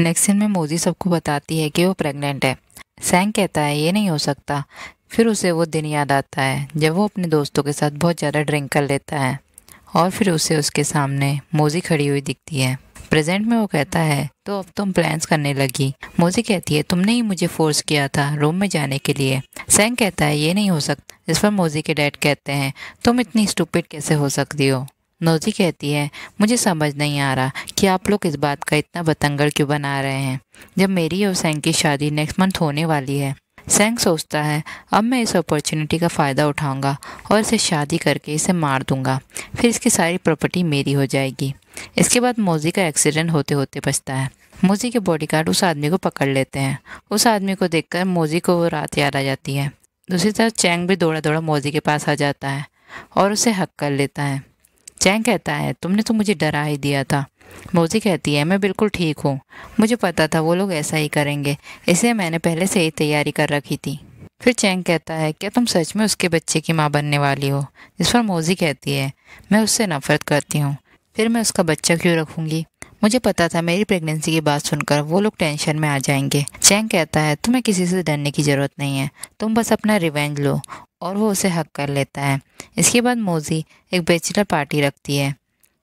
scene में मोदी सबको बताती है कि वो प्रेग्नेंट है सैंग कहता है ये नहीं हो सकता फिर उसे वो दिन याद आता है जब वो अपने दोस्तों के साथ बहुत ज़्यादा ड्रिंक कर लेता है और फिर उसे उसके सामने मोजी खड़ी हुई दिखती है प्रेजेंट में वो कहता है तो अब तुम प्लान्स करने लगी मोजी कहती है तुमने ही मुझे फोर्स किया था रूम में जाने के लिए सैंग कहता है ये नहीं हो सकता इस पर मोजी के डैड कहते हैं तुम इतनी स्टूपिड कैसे हो सकती हो नौजी कहती है मुझे समझ नहीं आ रहा कि आप लोग इस बात का इतना बतंगड़ क्यों बना रहे हैं जब मेरी और सैंग की शादी नेक्स्ट मंथ होने वाली है सैंग सोचता है अब मैं इस अपॉर्चुनिटी का फ़ायदा उठाऊंगा और इसे शादी करके इसे मार दूंगा फिर इसकी सारी प्रॉपर्टी मेरी हो जाएगी इसके बाद मोजी का एक्सीडेंट होते होते बचता है मोजी के बॉडीगार्ड उस आदमी को पकड़ लेते हैं उस आदमी को देखकर मोजी को वो रात याद आ जाती है दूसरी तरफ चैंग भी दौड़ा दौड़ा मोजी के पास आ जाता है और उसे हक कर लेता है चैंग कहता है तुमने तो मुझे डरा ही दिया था मोजी कहती है मैं बिल्कुल ठीक हूँ मुझे पता था वो लोग ऐसा ही करेंगे इसे मैंने पहले से ही तैयारी कर रखी थी फिर चैंग कहता है क्या तुम सच में उसके बच्चे की माँ बनने वाली हो जिस पर मोजी कहती है मैं उससे नफरत करती हूँ फिर मैं उसका बच्चा क्यों रखूँगी मुझे पता था मेरी प्रेगनेंसी की बात सुनकर वो लोग टेंशन में आ जाएंगे चैंग कहता है तुम्हें किसी से डरने की ज़रूरत नहीं है तुम बस अपना रिवेंज लो और वो उसे हक कर लेता है इसके बाद मोजी एक बैचलर पार्टी रखती है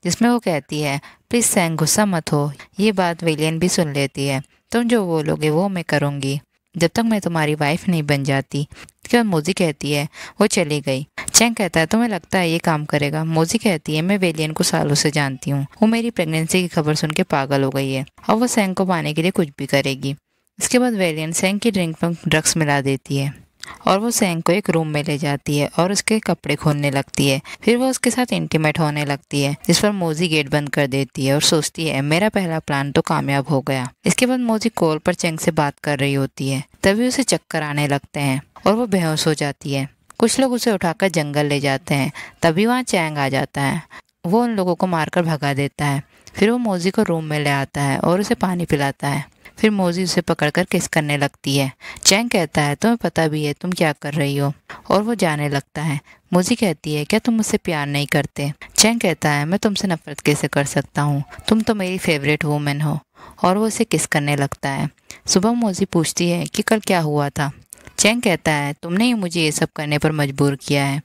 जिसमें वो कहती है प्लीज़ सैंग गुस्सा मत हो ये बात विलियन भी सुन लेती है तुम जो बोलोगे वो मैं करूँगी जब तक मैं तुम्हारी वाइफ नहीं बन जाती उसके बाद मोजी कहती है वो चली गई चैंग कहता है तुम्हें लगता है ये काम करेगा मोजी कहती है मैं वेलियन को सालों से जानती हूँ वो मेरी प्रेगनेंसी की खबर सुन के पागल हो गई है और वो सैंग को पाने के लिए कुछ भी करेगी इसके बाद वेलियन सैंग की ड्रिंक में ड्रग्स मिला देती है और वो सैंग को एक रूम में ले जाती है और उसके कपड़े खोलने लगती है फिर वो उसके साथ इंटीमेट होने लगती है जिस पर मोजी गेट बंद कर देती है और सोचती है मेरा पहला प्लान तो कामयाब हो गया इसके बाद मोजी कॉल पर चैंग से बात कर रही होती है तभी उसे चक्कर आने लगते हैं और वो बेहोश हो जाती है कुछ लोग उसे उठाकर जंगल ले जाते हैं तभी वहाँ चैंग आ जाता है वो उन लोगों को मारकर भगा देता है फिर वो मोजी को रूम में ले आता है और उसे पानी पिलाता है फिर मोजी उसे पकड़ कर किस करने लगती है चैंग कहता है तुम्हें पता भी है तुम क्या कर रही हो और वो जाने लगता है मोजी कहती है क्या तुम मुझसे प्यार नहीं करते चैंग कहता है मैं तुमसे नफरत कैसे कर सकता हूँ तुम तो मेरी फेवरेट वूमेन हो और वो उसे किस करने लगता है सुबह मोजी पूछती है कि कल क्या हुआ था चैंग कहता है तुमने ही मुझे ये सब करने पर मजबूर किया है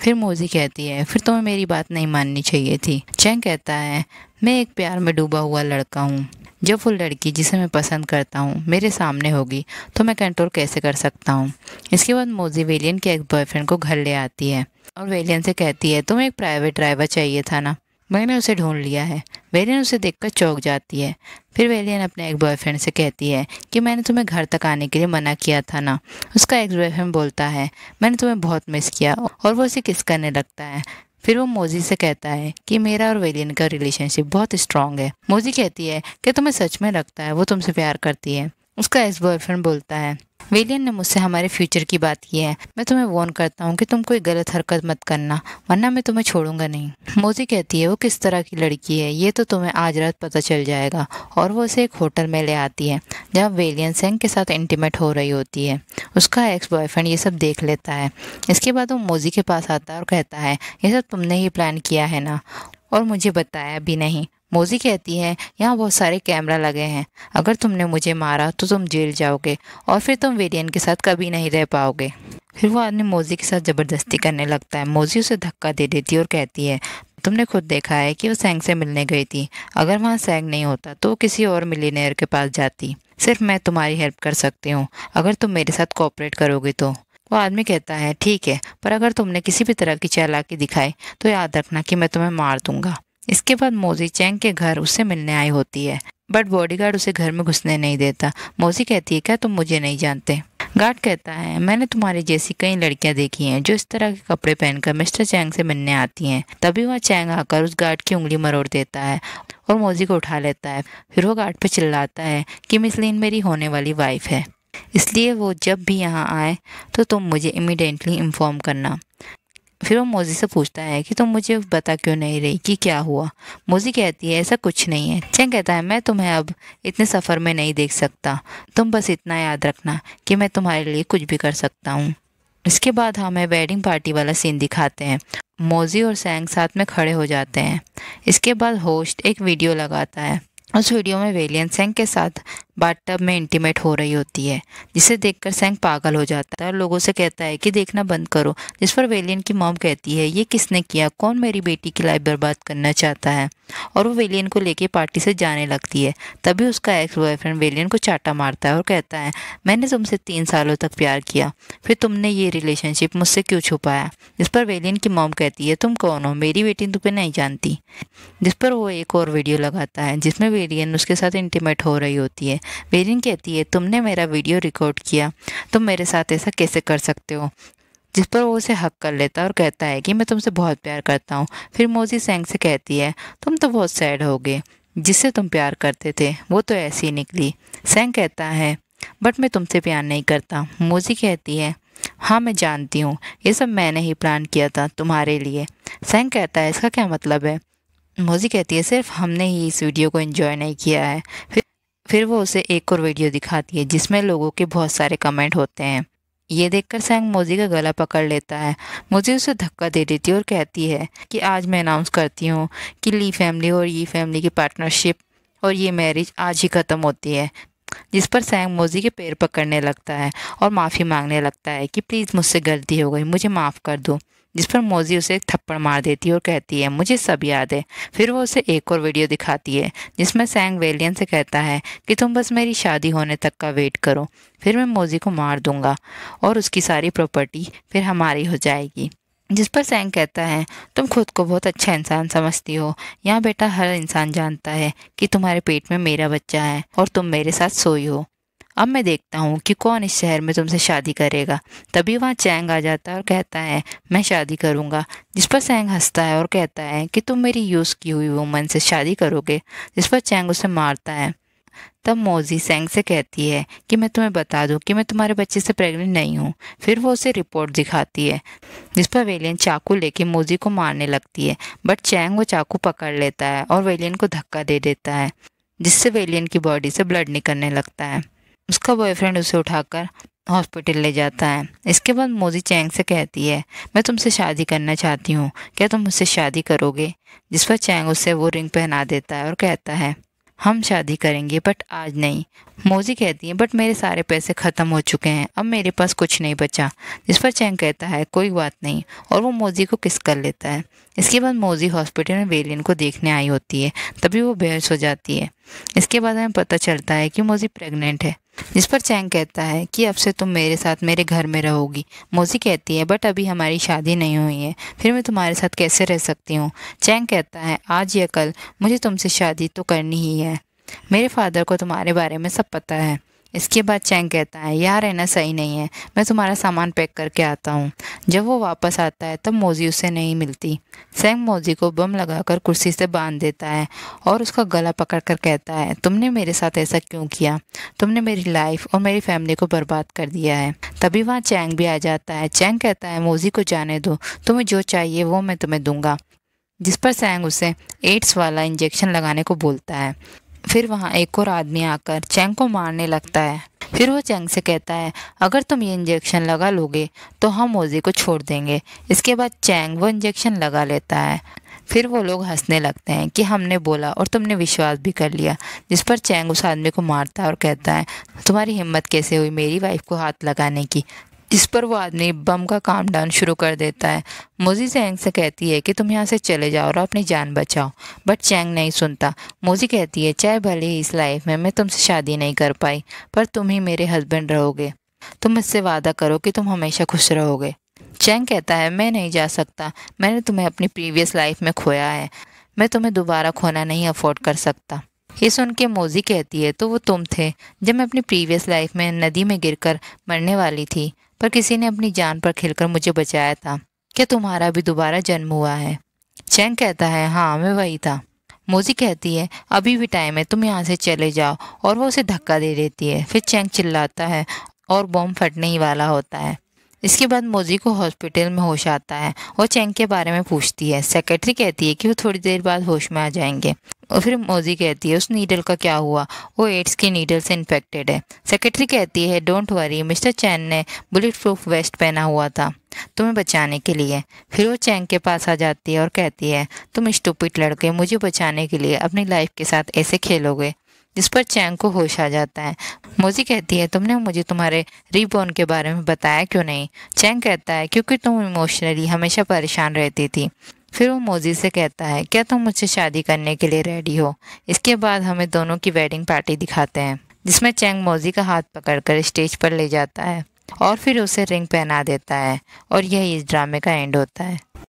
फिर मोजी कहती है फिर तुम्हें मेरी बात नहीं माननी चाहिए थी चैंग कहता है मैं एक प्यार में डूबा हुआ लड़का हूँ जब वो लड़की जिसे मैं पसंद करता हूँ मेरे सामने होगी तो मैं कंट्रोल कैसे कर सकता हूँ इसके बाद मोजी वेलियन के एक बॉयफ्रेंड को घर ले आती है और वेलियन से कहती है तुम्हें एक प्राइवेट ड्राइवर चाहिए था ना मैंने उसे ढूंढ लिया है वेलियन उसे देखकर चौक जाती है फिर वेलियन अपने एक बॉयफ्रेंड से कहती है कि मैंने तुम्हें घर तक आने के लिए मना किया था ना उसका एक बॉयफ्रेंड बोलता है मैंने तुम्हें बहुत मिस किया और वो उसे किस करने लगता है फिर वो मोजी से कहता है कि मेरा और वेलिन का रिलेशनशिप बहुत स्ट्रांग है मोजी कहती है कि तुम्हें सच में लगता है वो तुमसे प्यार करती है उसका एक्स बॉयफ्रेंड बोलता है विलियन ने मुझसे हमारे फ्यूचर की बात की है मैं तुम्हें वॉर्न करता हूँ कि तुम कोई गलत हरकत मत करना वरना मैं तुम्हें छोड़ूंगा नहीं मोजी कहती है वो किस तरह की लड़की है ये तो तुम्हें आज रात पता चल जाएगा और वो उसे एक होटल में ले आती है जहाँ वेलियन सेंग के साथ इंटीमेट हो रही होती है उसका एक्स बॉयफ्रेंड ये सब देख लेता है इसके बाद वो मोजी के पास आता है और कहता है ये सब तुमने ही प्लान किया है ना और मुझे बताया भी नहीं मोजी कहती है यहाँ बहुत सारे कैमरा लगे हैं अगर तुमने मुझे मारा तो तुम जेल जाओगे और फिर तुम वेरियन के साथ कभी नहीं रह पाओगे फिर वो आदमी मोजी के साथ ज़बरदस्ती करने लगता है मोजी उसे धक्का दे देती है और कहती है तुमने खुद देखा है कि वो सैंग से मिलने गई थी अगर वहाँ सैंग नहीं होता तो किसी और मिलीनियर के पास जाती सिर्फ मैं तुम्हारी हेल्प कर सकती हूँ अगर तुम मेरे साथ कोऑपरेट करोगे तो वो आदमी कहता है ठीक है पर अगर तुमने किसी भी तरह की चालाकी दिखाई तो याद रखना कि मैं तुम्हें मार दूंगा इसके बाद मोजी चैंग के घर उससे मिलने आई होती है बट बॉडीगार्ड उसे घर में घुसने नहीं देता मोजी कहती है क्या तुम मुझे नहीं जानते गार्ड कहता है मैंने तुम्हारी जैसी कई लड़कियां देखी हैं जो इस तरह के कपड़े पहनकर मिस्टर चैंग से मिलने आती हैं तभी वह चैंग आकर उस गार्ड की उंगली मरोड़ देता है और मोजी को उठा लेता है फिर वो गार्ड पर चिल्लाता है कि मिस मेरी होने वाली वाइफ है इसलिए वो जब भी यहाँ आए तो तुम मुझे इमिडियटली इन्फॉर्म करना फिर वो मोजी से पूछता है कि तुम मुझे बता क्यों नहीं रही कि क्या हुआ मोजी कहती है ऐसा कुछ नहीं है चेंग कहता है मैं तुम्हें अब इतने सफ़र में नहीं देख सकता तुम बस इतना याद रखना कि मैं तुम्हारे लिए कुछ भी कर सकता हूँ इसके बाद हमें वेडिंग पार्टी वाला सीन दिखाते हैं मोजी और सेंग साथ में खड़े हो जाते हैं इसके बाद होस्ट एक वीडियो लगाता है उस वीडियो में वेलियन सेंग के साथ बाट टब में इंटीमेट हो रही होती है जिसे देखकर सैंग पागल हो जाता है और लोगों से कहता है कि देखना बंद करो जिस पर वेलियन की मॉम कहती है ये किसने किया कौन मेरी बेटी की लाइफ बर्बाद करना चाहता है और वो वेलियन को लेके पार्टी से जाने लगती है तभी उसका एक्स बॉयफ्रेंड वेलियन को चाटा मारता है और कहता है मैंने तुमसे तीन सालों तक प्यार किया फिर तुमने ये रिलेशनशिप मुझसे क्यों छुपाया जिस पर वेलियन की मॉम कहती है तुम कौन हो मेरी बेटी तुम्हें तो नहीं जानती जिस पर वो एक और वीडियो लगाता है जिसमें वेलियन उसके साथ इंटीमेट हो रही होती है वेरिन कहती है तुमने मेरा वीडियो रिकॉर्ड किया तुम मेरे साथ ऐसा कैसे कर सकते हो जिस पर वो उसे हक कर लेता है और कहता है कि मैं तुमसे बहुत प्यार करता हूँ फिर मोजी सेंग से कहती है तुम तो बहुत सैड हो गए जिससे तुम प्यार करते थे वो तो ऐसी ही निकली सेंग कहता है बट मैं तुमसे प्यार नहीं करता मोजी कहती है हाँ मैं जानती हूँ ये सब मैंने ही प्लान किया था तुम्हारे लिए सेंग कहता है इसका क्या मतलब है मोजी कहती है सिर्फ हमने ही इस वीडियो को इन्जॉय नहीं किया है फिर फिर वो उसे एक और वीडियो दिखाती है जिसमें लोगों के बहुत सारे कमेंट होते हैं ये देखकर सैंग मोजी का गला पकड़ लेता है मोजी उसे धक्का दे देती है और कहती है कि आज मैं अनाउंस करती हूँ कि ली फैमिली और ये फैमिली की पार्टनरशिप और ये मैरिज आज ही ख़त्म होती है जिस पर सैंग मोजी के पैर पकड़ने लगता है और माफ़ी मांगने लगता है कि प्लीज़ मुझसे गलती हो गई मुझे माफ़ कर दो जिस पर मोजी उसे एक थप्पड़ मार देती है और कहती है मुझे सब याद है फिर वो उसे एक और वीडियो दिखाती है जिसमें सैंग वेलियन से कहता है कि तुम बस मेरी शादी होने तक का वेट करो फिर मैं मोजी को मार दूंगा और उसकी सारी प्रॉपर्टी फिर हमारी हो जाएगी जिस पर सैंग कहता है तुम खुद को बहुत अच्छा इंसान समझती हो यहाँ बेटा हर इंसान जानता है कि तुम्हारे पेट में मेरा बच्चा है और तुम मेरे साथ सोई हो अब मैं देखता हूँ कि कौन इस शहर में तुमसे शादी करेगा तभी वहाँ चैंग आ जाता है और कहता है मैं शादी करूँगा जिस पर सैंग हंसता है और कहता है कि तुम मेरी यूज़ की हुई वुमन से शादी करोगे जिस पर चैंग उसे मारता है तब मोजी सेंग से कहती है कि मैं तुम्हें बता दूं कि मैं तुम्हारे बच्चे से प्रेग्नेंट नहीं हूँ फिर वो उसे रिपोर्ट दिखाती है जिस पर वेलियन चाकू लेके मोजी को मारने लगती है बट चैंग वो चाकू पकड़ लेता है और वेलियन को धक्का दे देता है जिससे वेलियन की बॉडी से ब्लड निकलने लगता है उसका बॉयफ्रेंड उसे उठाकर हॉस्पिटल ले जाता है इसके बाद मोजी चैंग से कहती है मैं तुमसे शादी करना चाहती हूँ क्या तुम मुझसे शादी करोगे जिस पर चैंग उसे वो रिंग पहना देता है और कहता है हम शादी करेंगे बट आज नहीं मोजी कहती है बट मेरे सारे पैसे ख़त्म हो चुके हैं अब मेरे पास कुछ नहीं बचा जिस पर चैंग कहता है कोई बात नहीं और वो मोजी को किस कर लेता है इसके बाद मोजी हॉस्पिटल में वेलिन को देखने आई होती है तभी वो बेहस हो जाती है इसके बाद हमें पता चलता है कि मोजी प्रेग्नेंट है जिस पर चैंग कहता है कि अब से तुम मेरे साथ मेरे घर में रहोगी मोजी कहती है बट अभी हमारी शादी नहीं हुई है फिर मैं तुम्हारे साथ कैसे रह सकती हूँ चैंग कहता है आज या कल मुझे तुमसे शादी तो करनी ही है मेरे फादर को तुम्हारे बारे में सब पता है इसके बाद चैंग कहता है यहाँ रहना सही नहीं है मैं तुम्हारा सामान पैक करके आता हूँ जब वो वापस आता है तब तो मोजी उसे नहीं मिलती सेंग मोजी को बम लगाकर कुर्सी से बांध देता है और उसका गला पकड़ कर कहता है तुमने मेरे साथ ऐसा क्यों किया तुमने मेरी लाइफ और मेरी फैमिली को बर्बाद कर दिया है तभी वहाँ चैंग भी आ जाता है चैंग कहता है मोजी को जाने दो तुम्हें जो चाहिए वो मैं तुम्हें दूंगा जिस पर सैंग उसे एड्स वाला इंजेक्शन लगाने को बोलता है फिर वहाँ एक और आदमी आकर चैंग को मारने लगता है फिर वो चैंग से कहता है अगर तुम ये इंजेक्शन लगा लोगे तो हम मोजी को छोड़ देंगे इसके बाद चैंग वो इंजेक्शन लगा लेता है फिर वो लोग हंसने लगते हैं कि हमने बोला और तुमने विश्वास भी कर लिया जिस पर चैंग उस आदमी को मारता है और कहता है तुम्हारी हिम्मत कैसे हुई मेरी वाइफ को हाथ लगाने की जिस पर वो आदमी बम का काम डाउन शुरू कर देता है मोजी चैंग से कहती है कि तुम यहाँ से चले जाओ और अपनी जान बचाओ बट चैंग नहीं सुनता मोजी कहती है चाहे भले ही इस लाइफ में मैं तुमसे शादी नहीं कर पाई पर तुम ही मेरे हस्बैंड रहोगे तुम मुझसे वादा करो कि तुम हमेशा खुश रहोगे चैंग कहता है मैं नहीं जा सकता मैंने तुम्हें अपनी प्रीवियस लाइफ में खोया है मैं तुम्हें दोबारा खोना नहीं अफोर्ड कर सकता ये सुन के मोजी कहती है तो वो तुम थे जब मैं अपनी प्रीवियस लाइफ में नदी में गिरकर मरने वाली थी पर किसी ने अपनी जान पर खेलकर मुझे बचाया था क्या तुम्हारा भी दोबारा जन्म हुआ है चैंग कहता है हाँ मैं वही था मोजी कहती है अभी भी टाइम है तुम यहाँ से चले जाओ और वह उसे धक्का दे देती है फिर चैंग चिल्लाता है और बॉम्ब फटने ही वाला होता है इसके बाद मोजी को हॉस्पिटल में होश आता है और चेंग के बारे में पूछती है सेक्रेटरी कहती है कि वो थोड़ी देर बाद होश में आ जाएंगे और फिर मोजी कहती है उस नीडल का क्या हुआ वो एड्स की नीडल से इन्फेक्टेड है सेक्रेटरी कहती है डोंट वरी मिस्टर चैन ने बुलेट प्रूफ वेस्ट पहना हुआ था तुम्हें बचाने के लिए फिर वो चैंग के पास आ जाती है और कहती है तुम स्टूपिट लड़के मुझे बचाने के लिए अपनी लाइफ के साथ ऐसे खेलोगे जिस पर चैंग को होश आ जाता है मोजी कहती है तुमने मुझे तुम्हारे रीबॉर्न के बारे में बताया क्यों नहीं चैंग कहता है क्योंकि तुम इमोशनली हमेशा परेशान रहती थी फिर वो मोजी से कहता है क्या तुम मुझसे शादी करने के लिए रेडी हो इसके बाद हमें दोनों की वेडिंग पार्टी दिखाते हैं जिसमें चैंग मोजी का हाथ पकड़कर स्टेज पर ले जाता है और फिर उसे रिंग पहना देता है और यही इस ड्रामे का एंड होता है